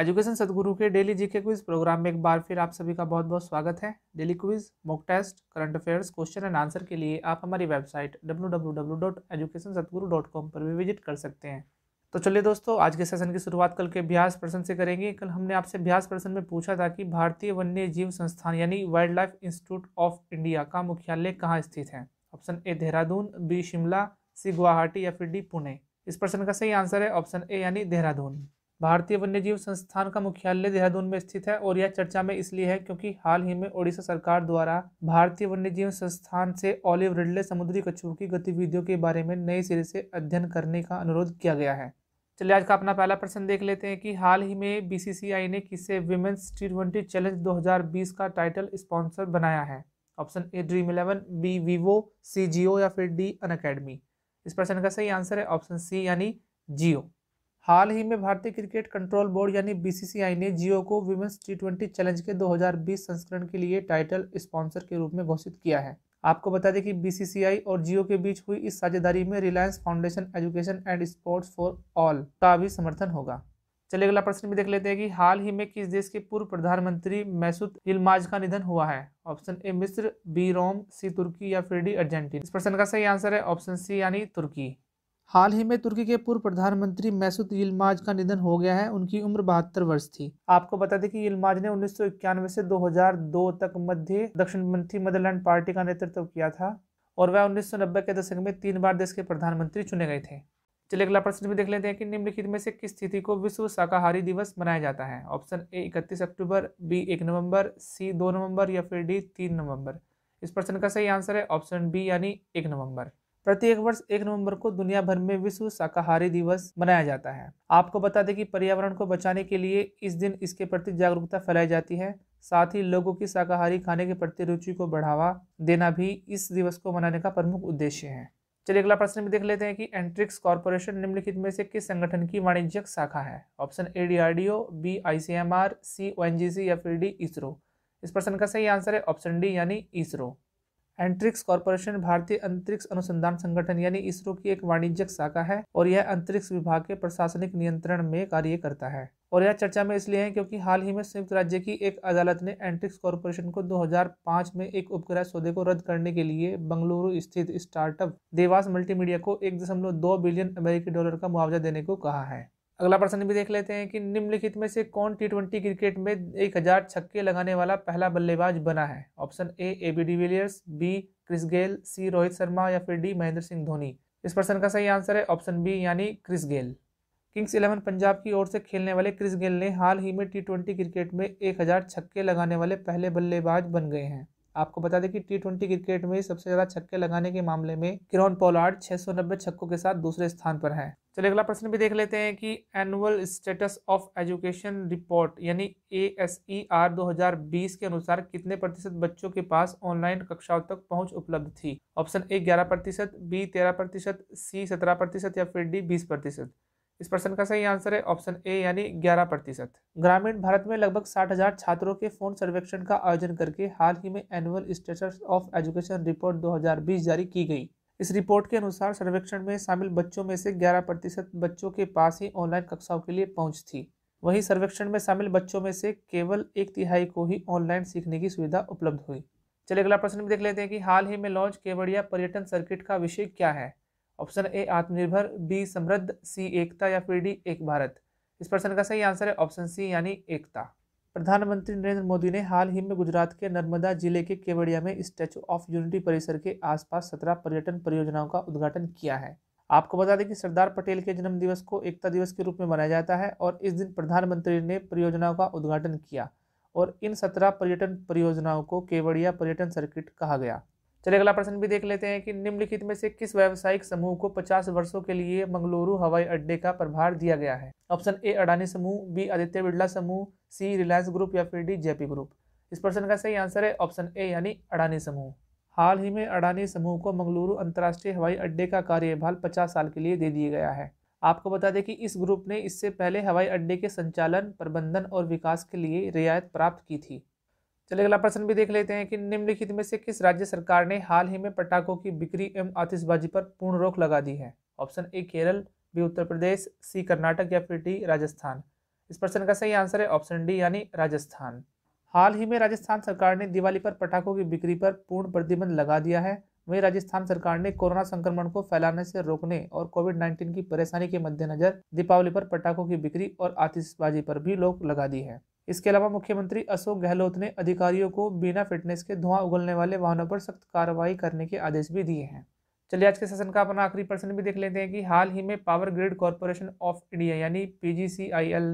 education सदगुरु के daily GK quiz programme में एक बार फिर आप सभी का बहुत बहुत स्वागत है daily quiz mock test current affairs question and answer के लिए आप हमारी वेबसाइट www.educationsatguru.com पर भी विजिट कर सकते हैं तो चलिए दोस्तों आज के सेशन की शुरुआत कल के अभ्यास प्रश्न से करेंगे कल हमने आपसे अभ्यास प्रश्न में पूछा था कि भारतीय वन्य जीव संस्थान यानी wildlife institute of India का मुख्यालय कहाँ स्थित है option A Dehradun B Shimla C Guwahati या फिर डी पुणे इस प्रश्न का सही आंसर है ऑप्शन ए यानी देहरादून भारतीय वन्यजीव संस्थान का मुख्यालय देहरादून में स्थित है और यह चर्चा में इसलिए है क्योंकि हाल ही में ओडिशा सरकार द्वारा भारतीय वन्यजीव संस्थान से ऑलिव रिडले समुद्री कछुओं की गतिविधियों के बारे में नए सिरे से अध्ययन करने का अनुरोध किया गया है चलिए आज का अपना पहला प्रश्न देख लेते हैं कि हाल ही में बी ने किसे विमेंस टी ट्वेंटी चैलेंज दो का टाइटल स्पॉन्सर बनाया है option A Dream Eleven B Vivo C Jio या फिर डी अन इस प्रश्न का सही आंसर है ऑप्शन सी यानी जियो हाल ही में भारतीय क्रिकेट कंट्रोल बोर्ड यानी बीसीसीआई ने जियो को वुमेंस टी ट्वेंटी चैलेंज के 2020 संस्करण के लिए टाइटल स्पॉन्सर के रूप में घोषित किया है आपको बता दें कि बीसीसीआई और जियो के बीच हुई इस साझेदारी में Reliance foundation education and sports for all का भी समर्थन होगा चले अगला प्रश्न भी देख लेते हैं कि हाल ही में किस देश के पूर्व प्रधानमंत्री मैसूद इलमाज का निधन हुआ है ऑप्शन ए मिस्र बी रोम सी तुर्की या फिर डी अर्जेंटीना इस प्रश्न का सही आंसर है ऑप्शन सी यानी तुर्की हाल ही में तुर्की के पूर्व प्रधानमंत्री मैसूद यिलमाज का निधन हो गया है उनकी उम्र बहत्तर वर्ष थी आपको बता दें कि यिलमाज ने उन्नीस से 2002 तक मध्य मंथी मदरलैंड पार्टी का नेतृत्व किया था और वह 1990 के दशक में तीन बार देश के प्रधानमंत्री चुने गए थे चलिए अगला प्रश्न भी देख लेते हैं कि निम्नलिखित में से किस तिथि को विश्व शाकाहारी दिवस मनाया जाता है ऑप्शन ए इकतीस अक्टूबर बी एक नवंबर सी दो नवंबर या फिर डी तीन नवंबर इस प्रश्न का सही आंसर है ऑप्शन बी यानी एक नवंबर प्रत्येक वर्ष एक नवंबर को दुनिया भर में विश्व शाकाहारी दिवस मनाया जाता है आपको बता दें कि पर्यावरण को बचाने के लिए इस दिन इसके प्रति जागरूकता फैलाई जाती है साथ ही लोगों की शाकाहारी खाने के प्रति रुचि को बढ़ावा देना भी इस दिवस को मनाने का प्रमुख उद्देश्य है चलिए अगला प्रश्न भी देख लेते हैं कि एंट्रिक्स कॉरपोरेशन निम्नलिखित में से किस संगठन की वाणिज्यिक शाखा है option A D R D O B I C M R C O N G C या फिर डी इसरो इस प्रश्न का सही आंसर है ऑप्शन डी यानी इसरो एंट्रिक्स कॉरपोरेशन भारतीय अंतरिक्ष अनुसंधान संगठन यानी इसरो की एक वाणिज्यिक शाखा है और यह अंतरिक्ष विभाग के प्रशासनिक नियंत्रण में कार्य करता है और यह चर्चा में इसलिए है क्योंकि हाल ही में संयुक्त राज्य की एक अदालत ने एंट्रिक्स कॉरपोरेशन को 2005 में एक उपग्रह सौदे को रद्द करने के लिए बंगलुरु स्थित स्टार्टअप देवास मल्टीमीडिया को एक बिलियन अमेरिकी डॉलर का मुआवजा देने को कहा है अगला प्रश्न भी देख लेते हैं कि निम्नलिखित में से कौन टी ट्वेंटी क्रिकेट में एक हजार छक्के लगाने वाला पहला बल्लेबाज बना है option A A B de Villiers B Chris Gayle C Rohit Sharma या फिर डी महेंद्र सिंह धोनी इस प्रश्न का सही आंसर है ऑप्शन बी यानी Chris Gayle Kings Eleven Punjab की ओर से खेलने वाले क्रिस गेल ने हाल ही में टी ट्वेंटी क्रिकेट में एक हजार छक्के लगाने वाले पहले बल्लेबाज बन गए हैं आपको बता दें कि टी ट्वेंटी क्रिकेट में सबसे ज़्यादा छक्के लगाने के मामले में किरण पोलार्ड 690 छक्कों के साथ दूसरे स्थान पर हैं चलिए अगला प्रश्न भी देख लेते हैं कि annual status of education report यानी ए एस ई आर दो के अनुसार कितने प्रतिशत बच्चों के पास ऑनलाइन कक्षाओं तक पहुंच उपलब्ध थी ऑप्शन ए ग्यारह प्रतिशत बी तेरह प्रतिशत सी सत्रह प्रतिशत या फिर डी बीस प्रतिशत इस प्रश्न का सही आंसर है ऑप्शन ए यानी ग्यारह प्रतिशत ग्रामीण भारत में लगभग साठ हजार छात्रों के फोन सर्वेक्षण का आयोजन करके हाल ही में annual status of education report 2020 जारी की गई इस रिपोर्ट के अनुसार सर्वेक्षण में शामिल बच्चों में से 11 प्रतिशत बच्चों के पास ही ऑनलाइन कक्षाओं के लिए पहुंच थी वहीं सर्वेक्षण में शामिल बच्चों में से केवल एक तिहाई को ही ऑनलाइन सीखने की सुविधा उपलब्ध हुई चलिए अगला प्रश्न देख लेते हैं कि हाल ही में लॉन्च केवड़िया पर्यटन सर्किट का विषय क्या है ऑप्शन ए आत्मनिर्भर बी समृद्ध सी एकता या फिर डी एक भारत इस प्रश्न का सही आंसर है ऑप्शन सी यानी एकता प्रधानमंत्री नरेंद्र मोदी ने हाल ही में गुजरात के नर्मदा जिले के केवड़िया में स्टैचू ऑफ यूनिटी परिसर के आसपास सत्रह पर्यटन परियोजनाओं का उद्घाटन किया है आपको बता दें कि सरदार पटेल के जन्म दिवस को एकता दिवस के रूप में मनाया जाता है और इस दिन प्रधानमंत्री ने परियोजनाओं का उद्घाटन किया और इन सत्रह पर्यटन परियोजनाओं को केवड़िया पर्यटन सर्किट कहा गया चलिए अगला प्रश्न भी देख लेते हैं कि निम्नलिखित में से किस व्यावसायिक समूह को 50 वर्षों के लिए मंगलुरु हवाई अड्डे का प्रभार दिया गया है ऑप्शन ए अडानी समूह बी आदित्य बिरला समूह सी रिलायंस ग्रुप या फिर डी जेपी ग्रुप इस प्रश्न का सही आंसर है ऑप्शन ए यानी अडानी समूह हाल ही में अडानी समूह को मंगलुरु अंतर्राष्ट्रीय हवाई अड्डे का कार्यभार पचास साल के लिए दे दिया गया है आपको बता दें कि इस ग्रुप ने इससे पहले हवाई अड्डे के संचालन प्रबंधन और विकास के लिए रियायत प्राप्त की थी चलिए अगला प्रश्न भी देख लेते हैं कि निम्नलिखित में से किस राज्य सरकार ने हाल ही में पटाखों की बिक्री एवं आतिशबाजी पर पूर्ण रोक लगा दी है option A Kerala B Uttar Pradesh C Karnataka या फिर डी राजस्थान इस प्रश्न का सही आंसर है ऑप्शन डी यानी राजस्थान हाल ही में राजस्थान सरकार ने दिवाली पर पटाखों की बिक्री पर पूर्ण प्रतिबंध लगा दिया है वहीं राजस्थान सरकार ने कोरोना संक्रमण को फैलाने से रोकने और कोविड 19 की परेशानी के मद्देनजर दीपावली पर पटाखों की बिक्री और आतिशबाजी पर भी रोक लगा दी है इसके अलावा मुख्यमंत्री अशोक गहलोत ने अधिकारियों को बिना फिटनेस के धुआं उगलने वाले वाहनों पर सख्त कार्रवाई करने के आदेश भी दिए हैं चलिए आज के सेशन का अपना आखिरी प्रश्न भी देख लेते हैं कि हाल ही में power grid corporation of India यानी पी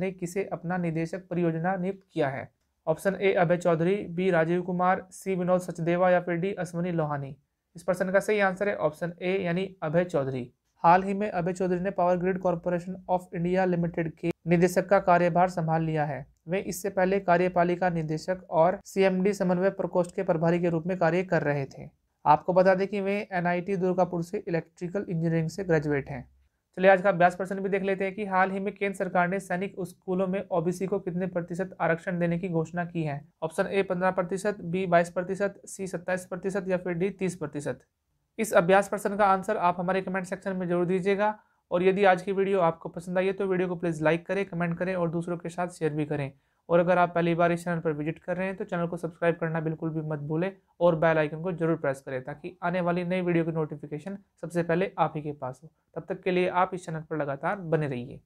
ने किसे अपना निदेशक परियोजना नियुक्त किया है option A Abhay Chaudhary B Rajiv Kumar C Vinod Sachdeva या फिर डी अश्वनी लोहानी इस प्रश्न का सही आंसर है ऑप्शन ए यानी अभय चौधरी हाल ही में अभय चौधरी ने power grid corporation of India limited के निदेशक का कार्यभार संभाल लिया है वे इससे पहले कार्यपालिका निदेशक और सीएमडी समन्वय प्रकोष्ठ के प्रभारी के रूप में कार्य कर रहे थे आपको बता दें कि वे एनआईटी दुर्गापुर से इलेक्ट्रिकल इंजीनियरिंग से ग्रेजुएट हैं चलिए आज का अभ्यास प्रश्न भी देख लेते हैं कि हाल ही में केंद्र सरकार ने सैनिक स्कूलों में ओबीसी को कितने प्रतिशत आरक्षण देने की घोषणा की है ऑप्शन ए पंद्रह प्रतिशत बी बाईस प्रतिशत सी सत्ताईस प्रतिशत या फिर डी तीस प्रतिशत इस अभ्यास प्रश्न का आंसर आप हमारे कमेंट सेक्शन में जरूर दीजिएगा और यदि आज की वीडियो आपको पसंद आई है तो वीडियो को प्लीज़ लाइक करें कमेंट करें और दूसरों के साथ शेयर भी करें और अगर आप पहली बार इस चैनल पर विजिट कर रहे हैं तो चैनल को सब्सक्राइब करना बिल्कुल भी मत भूलें और बेल आइकन को जरूर प्रेस करें ताकि आने वाली नई वीडियो की नोटिफिकेशन सबसे पहले आप ही के पास हो तब तक के लिए आप इस चैनल पर लगातार बने रहिए